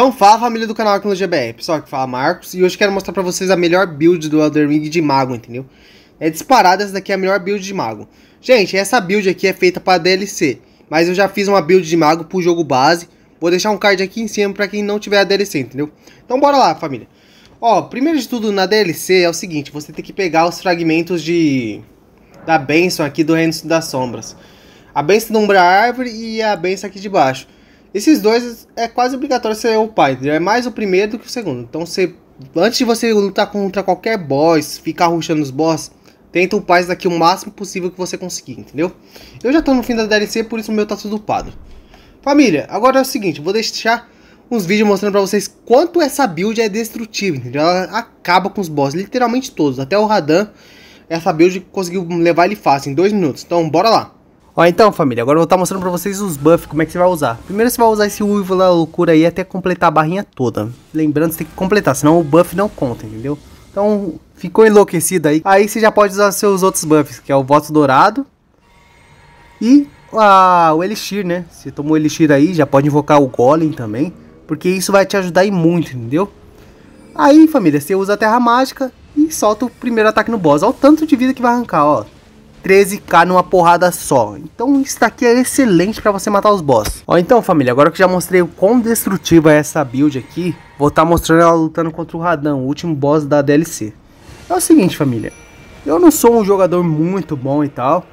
Então, fala família do canal aqui no GBR, pessoal que fala Marcos, e hoje quero mostrar pra vocês a melhor build do Elder Ring de mago, entendeu? É disparada, essa daqui é a melhor build de mago. Gente, essa build aqui é feita pra DLC, mas eu já fiz uma build de mago pro jogo base, vou deixar um card aqui em cima pra quem não tiver a DLC, entendeu? Então bora lá, família. Ó, primeiro de tudo, na DLC é o seguinte, você tem que pegar os fragmentos de... da benção aqui do Reino das Sombras. A benção da Umbra Árvore e a benção aqui de baixo. Esses dois é quase obrigatório ser o pai, É mais o primeiro do que o segundo. Então você. Antes de você lutar contra qualquer boss, ficar rushando os boss, tenta o pai daqui o máximo possível que você conseguir, entendeu? Eu já tô no fim da DLC, por isso o meu tá tudo upado. Família, agora é o seguinte, vou deixar uns vídeos mostrando pra vocês quanto essa build é destrutiva, entendeu? Ela acaba com os boss, literalmente todos, até o Radan, essa build conseguiu levar ele fácil em 2 minutos. Então, bora lá. Ó, então família, agora eu vou estar tá mostrando pra vocês os buffs, como é que você vai usar. Primeiro você vai usar esse uivo da loucura aí até completar a barrinha toda. Lembrando, você tem que completar, senão o buff não conta, entendeu? Então, ficou enlouquecido aí. Aí você já pode usar seus outros buffs, que é o voto dourado e a, o elixir, né? Você tomou o elixir aí, já pode invocar o golem também, porque isso vai te ajudar aí muito, entendeu? Aí, família, você usa a terra mágica e solta o primeiro ataque no boss. Olha o tanto de vida que vai arrancar, ó. 13k numa porrada só. Então isso daqui é excelente para você matar os boss. Ó, então família, agora que já mostrei o quão destrutiva é essa build aqui, vou estar tá mostrando ela lutando contra o Radão, o último boss da DLC. É o seguinte família, eu não sou um jogador muito bom e tal,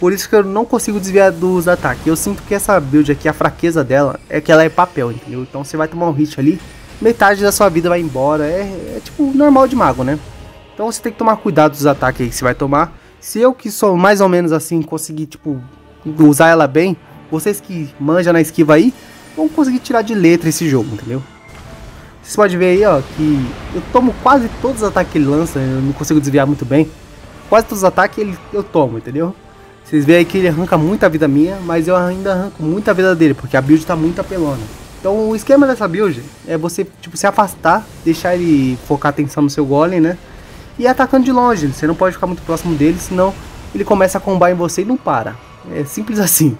por isso que eu não consigo desviar dos ataques. Eu sinto que essa build aqui, a fraqueza dela é que ela é papel, entendeu? Então você vai tomar um hit ali, metade da sua vida vai embora, é, é tipo normal de mago, né? Então você tem que tomar cuidado dos ataques que você vai tomar, se eu que sou mais ou menos assim, conseguir, tipo, usar ela bem, vocês que manjam na esquiva aí, vão conseguir tirar de letra esse jogo, entendeu? Vocês podem ver aí, ó, que eu tomo quase todos os ataques que ele lança, eu não consigo desviar muito bem. Quase todos os ataques ele, eu tomo, entendeu? Vocês veem aí que ele arranca muita vida minha, mas eu ainda arranco muita vida dele, porque a build tá muito apelona. Então o esquema dessa build é você, tipo, se afastar, deixar ele focar atenção no seu golem, né? e é atacando de longe. Você não pode ficar muito próximo dele, senão ele começa a combar em você e não para. É simples assim.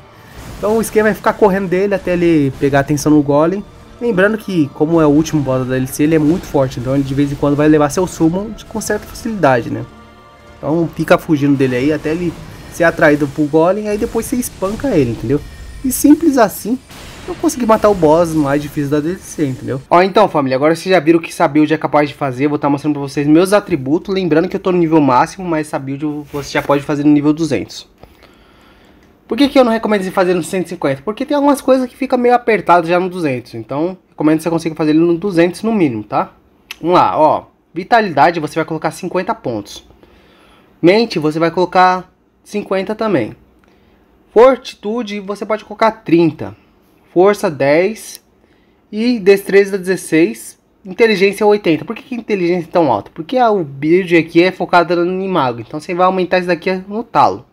Então o esquema é ficar correndo dele até ele pegar atenção no Golem. Lembrando que, como é o último boss da DLC, ele é muito forte, então ele de vez em quando vai levar seu sumo com certa facilidade, né? Então fica fugindo dele aí até ele ser atraído pro Golem, aí depois você espanca ele, entendeu? E simples assim, eu consegui matar o boss mais difícil da DLC, entendeu? Ó, então, família, agora vocês já viram o que essa build é capaz de fazer. vou estar tá mostrando pra vocês meus atributos. Lembrando que eu tô no nível máximo, mas essa build você já pode fazer no nível 200. Por que, que eu não recomendo você fazer no 150? Porque tem algumas coisas que fica meio apertado já no 200. Então, recomendo que você consiga fazer ele no 200 no mínimo, tá? Vamos lá, ó. Vitalidade, você vai colocar 50 pontos. Mente, você vai colocar 50 também. Fortitude, você pode colocar 30 força 10 e destreza 16, inteligência 80. Por que, que inteligência é tão alta? Porque a, o build aqui é focada no mago, então você vai aumentar isso daqui no talo.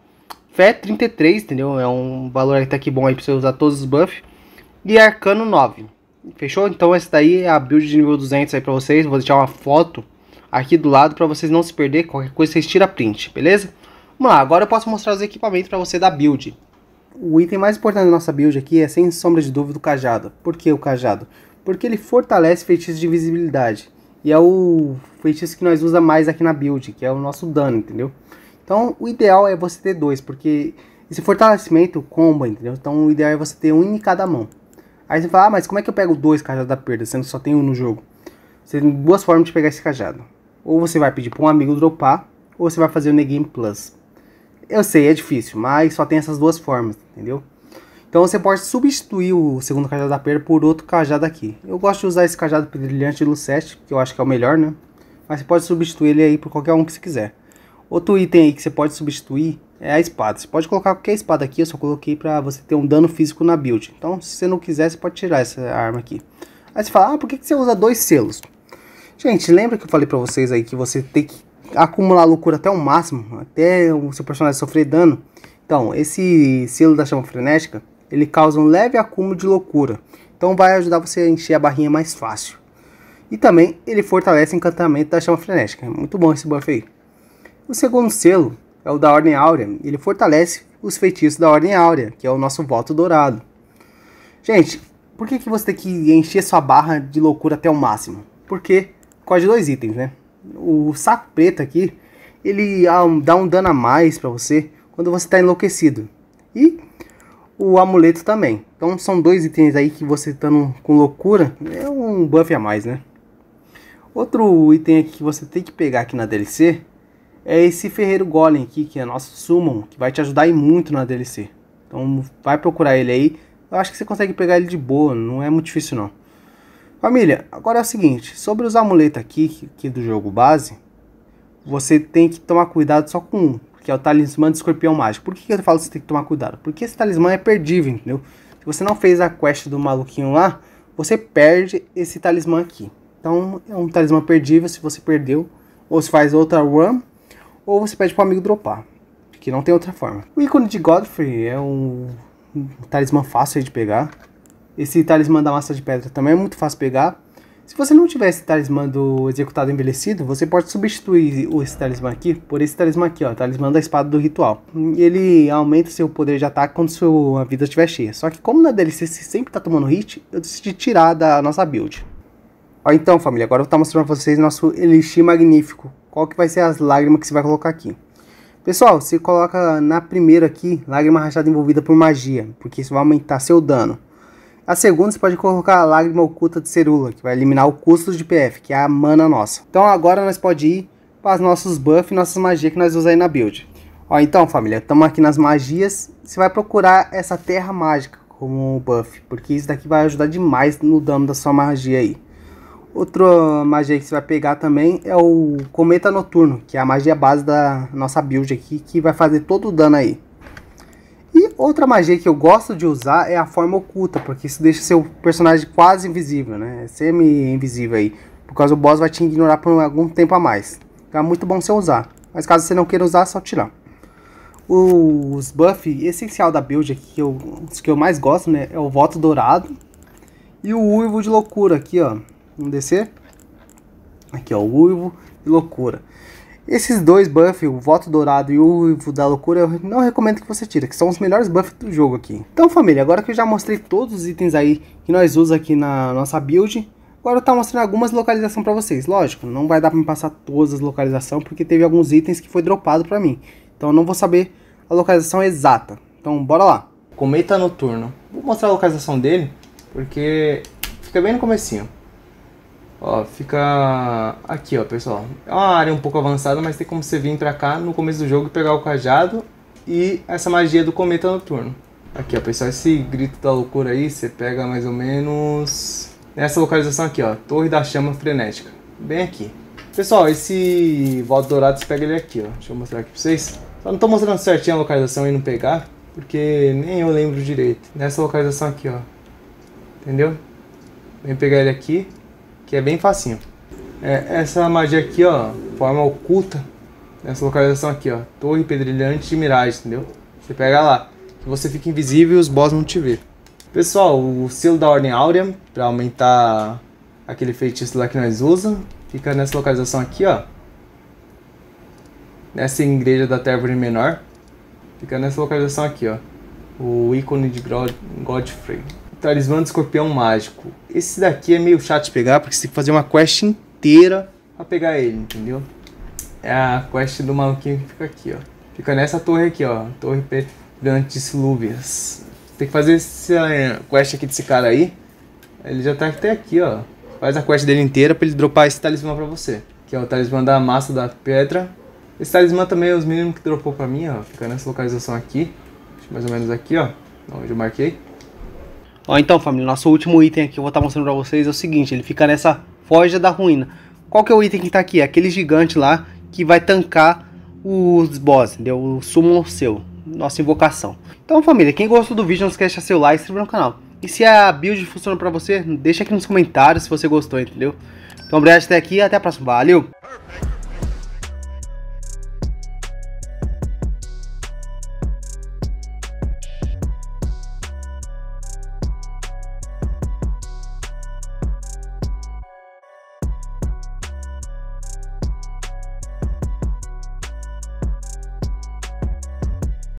Fé 33, entendeu? É um valor que tá aqui bom aí pra você usar todos os buffs. E Arcano 9. Fechou? Então essa daí é a build de nível 200 aí pra vocês. Vou deixar uma foto aqui do lado pra vocês não se perder. Qualquer coisa vocês tiram print, beleza? Vamos lá, agora eu posso mostrar os equipamentos pra você da build o item mais importante da nossa build aqui é, sem sombra de dúvida, o cajado. Por que o cajado? Porque ele fortalece feitiço de invisibilidade. E é o feitiço que nós usa mais aqui na build, que é o nosso dano, entendeu? Então, o ideal é você ter dois, porque esse fortalecimento comba, entendeu? Então, o ideal é você ter um em cada mão. Aí você fala, ah, mas como é que eu pego dois cajados da perda, sendo que só tem um no jogo? Você tem duas formas de pegar esse cajado. Ou você vai pedir para um amigo dropar, ou você vai fazer o Negame Plus. Eu sei, é difícil, mas só tem essas duas formas, entendeu? Então você pode substituir o segundo cajado da perna por outro cajado aqui. Eu gosto de usar esse cajado brilhante Lucete, que eu acho que é o melhor, né? Mas você pode substituir ele aí por qualquer um que você quiser. Outro item aí que você pode substituir é a espada. Você pode colocar qualquer espada aqui, eu só coloquei pra você ter um dano físico na build. Então se você não quiser, você pode tirar essa arma aqui. Aí você fala, ah, por que, que você usa dois selos? Gente, lembra que eu falei pra vocês aí que você tem que acumular loucura até o máximo, até o seu personagem sofrer dano. Então, esse selo da chama frenética, ele causa um leve acúmulo de loucura. Então vai ajudar você a encher a barrinha mais fácil. E também ele fortalece o encantamento da chama frenética. Muito bom esse buff aí. O segundo selo é o da Ordem Áurea. Ele fortalece os feitiços da Ordem Áurea, que é o nosso voto dourado. Gente, por que, que você tem que encher sua barra de loucura até o máximo? Porque quase dois itens, né? o saco preto aqui, ele ah, dá um dano a mais para você quando você está enlouquecido. E o amuleto também. Então são dois itens aí que você estando com loucura, é um buff a mais, né? Outro item aqui que você tem que pegar aqui na DLC é esse ferreiro golem aqui, que é nosso summon, que vai te ajudar aí muito na DLC. Então vai procurar ele aí, eu acho que você consegue pegar ele de boa, não é muito difícil não. Família, agora é o seguinte, sobre os amuletos aqui, aqui é do jogo base, você tem que tomar cuidado só com um, que é o talismã de escorpião mágico. Por que eu falo que você tem que tomar cuidado? Porque esse talismã é perdível, entendeu? Se você não fez a quest do maluquinho lá, você perde esse talismã aqui. Então é um talismã perdível se você perdeu, ou se faz outra run, ou você pede para amigo dropar, que não tem outra forma. O ícone de Godfrey é um, um talismã fácil de pegar. Esse talismã da massa de pedra também é muito fácil pegar. Se você não tiver esse talismã do executado envelhecido, você pode substituir esse talismã aqui por esse talismã aqui, ó, talismã da espada do ritual. Ele aumenta seu poder de ataque quando sua vida estiver cheia. Só que como na DLC você sempre tá tomando hit, eu decidi tirar da nossa build. Ó, então família, agora eu vou estar tá mostrando pra vocês nosso Elixir Magnífico. Qual que vai ser as lágrimas que você vai colocar aqui. Pessoal, você coloca na primeira aqui, lágrima rachada envolvida por magia, porque isso vai aumentar seu dano. A segunda, você pode colocar a lágrima oculta de cerula, que vai eliminar o custo de PF, que é a mana nossa. Então agora nós pode ir para os nossos buffs e nossas magias que nós usamos aí na build. Ó, então família, estamos aqui nas magias. Você vai procurar essa terra mágica como buff, porque isso daqui vai ajudar demais no dano da sua magia aí. Outra magia que você vai pegar também é o Cometa Noturno, que é a magia base da nossa build aqui, que vai fazer todo o dano aí. Outra magia que eu gosto de usar é a forma oculta, porque isso deixa seu personagem quase invisível, né? É semi-invisível aí. Por causa do boss vai te ignorar por algum tempo a mais. Então, é muito bom você usar. Mas caso você não queira usar, é só tirar. Os buff essencial da build aqui, que eu, os que eu mais gosto, né? É o voto dourado. E o uivo de loucura aqui, ó. Vamos descer. Aqui, ó. O uivo de loucura. Esses dois buffs, o Voto Dourado e o Uivo da Loucura, eu não recomendo que você tire, que são os melhores buffs do jogo aqui. Então família, agora que eu já mostrei todos os itens aí que nós usamos aqui na nossa build, agora eu estou tá mostrando algumas localizações para vocês. Lógico, não vai dar para me passar todas as localizações, porque teve alguns itens que foi dropado para mim. Então eu não vou saber a localização exata. Então bora lá. Cometa Noturno. Vou mostrar a localização dele, porque fica bem no comecinho. Ó, fica aqui, ó, pessoal. É uma área um pouco avançada, mas tem como você vir pra cá no começo do jogo e pegar o cajado e essa magia do cometa noturno. Aqui, ó, pessoal, esse grito da loucura aí, você pega mais ou menos nessa localização aqui, ó, Torre da Chama Frenética. Bem aqui. Pessoal, esse Voto Dourado, você pega ele aqui, ó. Deixa eu mostrar aqui pra vocês. Só não tô mostrando certinho a localização e não pegar, porque nem eu lembro direito. Nessa localização aqui, ó. Entendeu? Vem pegar ele aqui que é bem facinho. É, essa magia aqui, ó, forma oculta, nessa localização aqui, ó, Torre Pedrilhante de Mirage, entendeu? Você pega lá, que você fica invisível e os boss não te vê. Pessoal, o selo da Ordem Áurea, para aumentar aquele feitiço lá que nós usa, fica nessa localização aqui, ó. Nessa igreja da Térvore Menor. Fica nessa localização aqui, ó. O ícone de Godfrey. Talismã do Escorpião Mágico. Esse daqui é meio chato de pegar, porque você tem que fazer uma quest inteira pra pegar ele, entendeu? É a quest do maluquinho que fica aqui, ó. Fica nessa torre aqui, ó. Torre Grandisluvias. Tem que fazer essa é, quest aqui desse cara aí. Ele já tá até aqui, ó. Faz a quest dele inteira pra ele dropar esse talismã pra você. Que é o talismã da massa da pedra. Esse talismã também é os mínimos que dropou pra mim, ó. Fica nessa localização aqui. Mais ou menos aqui, ó. Onde eu marquei. Ó, então família, nosso último item aqui eu vou estar tá mostrando pra vocês é o seguinte, ele fica nessa forja da ruína. Qual que é o item que tá aqui? É aquele gigante lá que vai tancar os boss, entendeu? O summon seu, nossa invocação. Então família, quem gostou do vídeo não esquece de deixar seu like e se inscrever no canal. E se a build funcionou pra você, deixa aqui nos comentários se você gostou, entendeu? Então obrigado até aqui até a próxima. Valeu! Perfect.